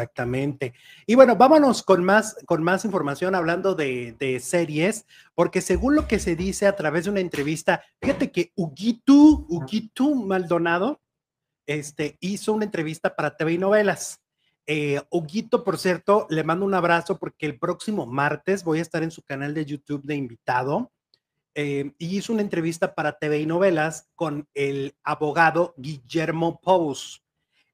Exactamente. Y bueno, vámonos con más, con más información hablando de, series, porque según lo que se dice a través de una entrevista, fíjate que Huguito, Huguito Maldonado, este, hizo una entrevista para TV y novelas. Eh, por cierto, le mando un abrazo porque el próximo martes voy a estar en su canal de YouTube de invitado. Eh, y hizo una entrevista para TV y novelas con el abogado Guillermo Pous.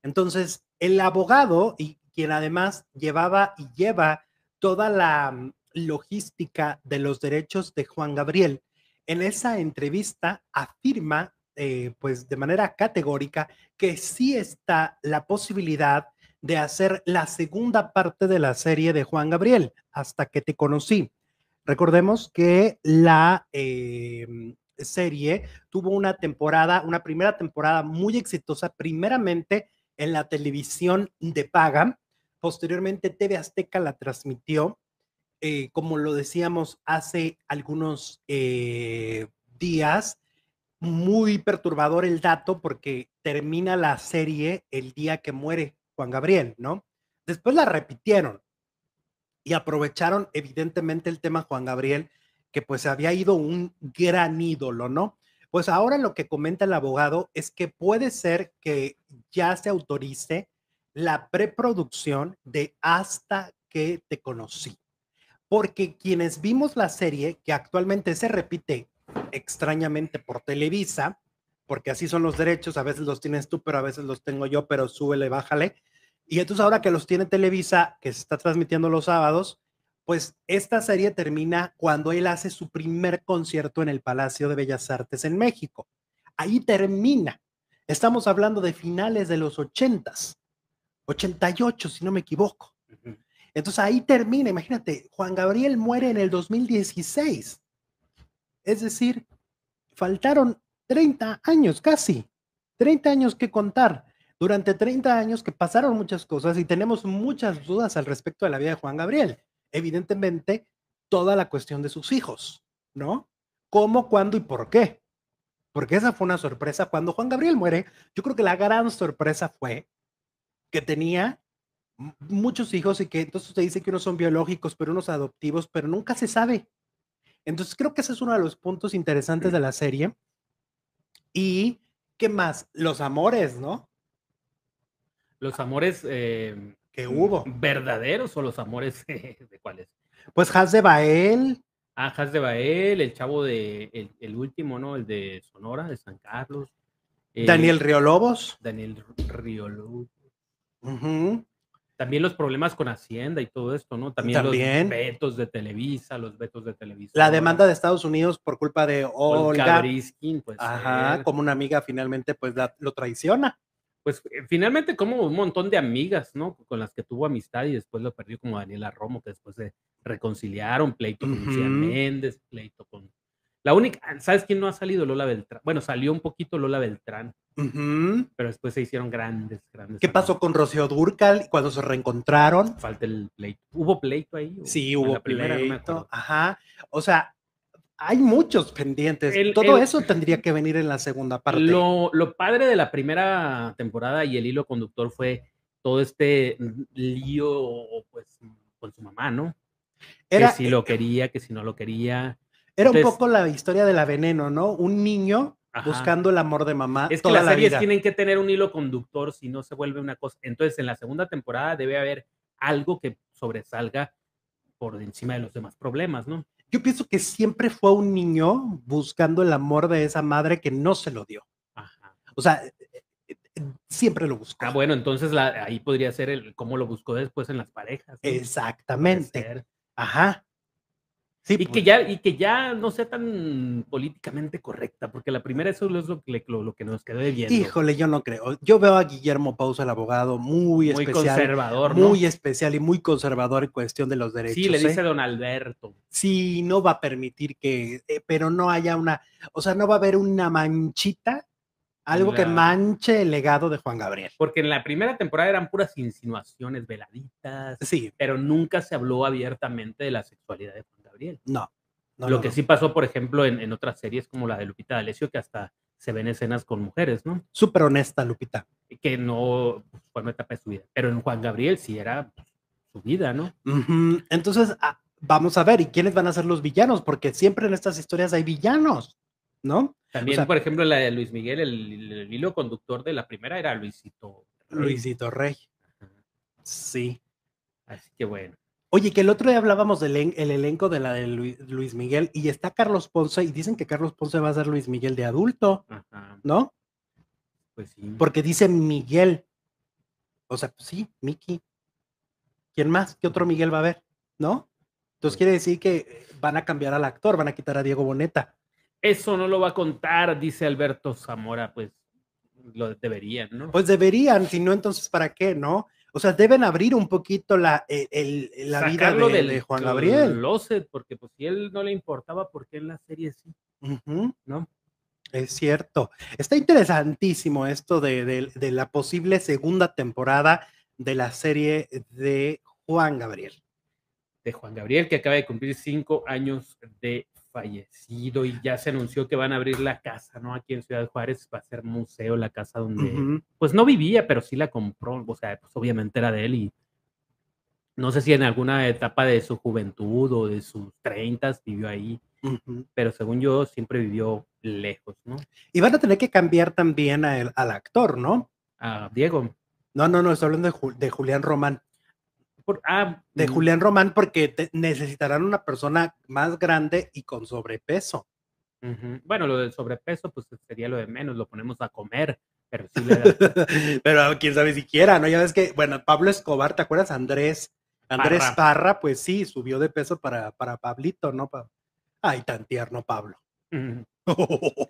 Entonces, el abogado, y quien además llevaba y lleva toda la mm, logística de los derechos de Juan Gabriel. En esa entrevista afirma, eh, pues de manera categórica, que sí está la posibilidad de hacer la segunda parte de la serie de Juan Gabriel, hasta que te conocí. Recordemos que la eh, mm, serie tuvo una temporada, una primera temporada muy exitosa, primeramente en la televisión de paga, Posteriormente TV Azteca la transmitió, eh, como lo decíamos hace algunos eh, días, muy perturbador el dato porque termina la serie el día que muere Juan Gabriel, ¿no? Después la repitieron y aprovecharon evidentemente el tema Juan Gabriel, que pues había ido un gran ídolo, ¿no? Pues ahora lo que comenta el abogado es que puede ser que ya se autorice la preproducción de Hasta que te conocí. Porque quienes vimos la serie, que actualmente se repite extrañamente por Televisa, porque así son los derechos, a veces los tienes tú, pero a veces los tengo yo, pero súbele, bájale. Y entonces ahora que los tiene Televisa, que se está transmitiendo los sábados, pues esta serie termina cuando él hace su primer concierto en el Palacio de Bellas Artes en México. Ahí termina. Estamos hablando de finales de los ochentas. 88, si no me equivoco. Entonces ahí termina, imagínate, Juan Gabriel muere en el 2016. Es decir, faltaron 30 años casi, 30 años que contar. Durante 30 años que pasaron muchas cosas y tenemos muchas dudas al respecto de la vida de Juan Gabriel. Evidentemente, toda la cuestión de sus hijos, ¿no? ¿Cómo, cuándo y por qué? Porque esa fue una sorpresa. Cuando Juan Gabriel muere, yo creo que la gran sorpresa fue que tenía muchos hijos y que entonces se dice que unos son biológicos, pero unos adoptivos, pero nunca se sabe. Entonces creo que ese es uno de los puntos interesantes de la serie. ¿Y qué más? Los amores, ¿no? Los amores eh, que mm, hubo. ¿Verdaderos o los amores de cuáles? Pues Has de Bael. Ah, Has de Bael, el chavo de, el, último, ¿no? El de Sonora, de San Carlos. Daniel eh, Riolobos. Daniel Riolobos. También los problemas con Hacienda y todo esto, ¿no? También, los vetos de Televisa, los vetos de Televisa. La demanda de Estados Unidos por culpa de Olga. pues. Ajá, eh. como una amiga finalmente pues la, lo traiciona. Pues eh, finalmente como un montón de amigas, ¿no? Con las que tuvo amistad y después lo perdió como Daniela Romo, que después se reconciliaron, pleito con Lucía Méndez, pleito con la única, ¿sabes quién no ha salido? Lola Beltrán. Bueno, salió un poquito Lola Beltrán, pero después se hicieron grandes, grandes. ¿Qué pasó con Rocío Durcal cuando se reencontraron? Falta el pleito. ¿Hubo pleito ahí? Sí, hubo la Primera, Ajá. O sea, hay muchos pendientes. Todo eso tendría que venir en la segunda parte. Lo, padre de la primera temporada y el hilo conductor fue todo este lío, pues, con su mamá, ¿no? que si lo quería, que si no lo quería era un poco la historia de la veneno, ¿no? Un niño buscando el amor de mamá. Es que las series tienen que tener un hilo conductor, si no se vuelve una cosa. Entonces, en la segunda temporada debe haber algo que sobresalga por encima de los demás problemas, ¿no? Yo pienso que siempre fue un niño buscando el amor de esa madre que no se lo dio. Ajá. O sea, eh, eh, eh, siempre lo buscó. Ah, bueno, entonces ahí podría ser el cómo lo buscó después en las parejas. Exactamente. Ajá y, que pues. ya, y que ya no sea tan políticamente correcta, porque la primera eso es lo que, lo, que nos quedó bien. Híjole, yo no creo. Yo veo a Guillermo Pausa, el abogado, muy, especial. Muy conservador. Muy especial y muy conservador en cuestión de los derechos. Sí, le ¿eh? dice don Alberto. Sí, no va a permitir que, eh, pero no haya una, o sea, no va a haber una manchita, algo que manche el legado de Juan Gabriel. Porque en la primera temporada eran puras insinuaciones veladitas. Sí. Pero nunca se habló abiertamente de la sexualidad de Juan no. Lo que sí pasó, por ejemplo, en, otras series como la de Lupita D'Alessio, que hasta se ven escenas con mujeres, ¿no? Súper honesta, Lupita. Que no pues, fue una su vida. Pero en Juan Gabriel sí era su vida, ¿no? Entonces, ah, vamos a ver, ¿y quiénes van a ser los villanos? Porque siempre en estas historias hay villanos, ¿no? También, por ejemplo, la de Luis Miguel, el, hilo conductor de la primera era Luisito. Luisito Rey. Sí. Así que bueno. Oye, que el otro día hablábamos del el elenco de la de Luis Miguel y está Carlos Ponce y dicen que Carlos Ponce va a ser Luis Miguel de adulto, ¿no? Pues sí. Porque dice Miguel. O sea, pues sí, Miki. ¿Quién más? ¿Qué otro Miguel va a haber? ¿No? Entonces pues quiere decir que van a cambiar al actor, van a quitar a Diego Boneta. Eso no lo va a contar, dice Alberto Zamora, pues lo deberían, ¿no? Pues deberían, si no, entonces ¿para qué, no? O sea, deben abrir un poquito la, la vida de, Juan Gabriel. sé porque pues si él no le importaba, porque en la serie sí. ¿No? Es cierto. Está interesantísimo esto de, de, la posible segunda temporada de la serie de Juan Gabriel. De Juan Gabriel, que acaba de cumplir cinco años de fallecido y ya se anunció que van a abrir la casa, ¿no? Aquí en Ciudad Juárez va a ser museo, la casa donde, pues no vivía, pero sí la compró, o sea, pues obviamente era de él y no sé si en alguna etapa de su juventud o de sus treintas vivió ahí, pero según yo siempre vivió lejos, ¿no? Y van a tener que cambiar también al actor, ¿no? A Diego. No, no, no, estoy hablando de Julián Román. Ah, de mm. Julián Román porque necesitarán una persona más grande y con sobrepeso. Bueno, lo del sobrepeso, pues sería lo de menos, lo ponemos a comer, pero ah, quién sabe siquiera, ¿no? Ya ves que, bueno, Pablo Escobar, ¿te acuerdas? Andrés, Andrés Parra, pues sí, subió de peso para, Pablito, ¿no? Ay, tan tierno Pablo.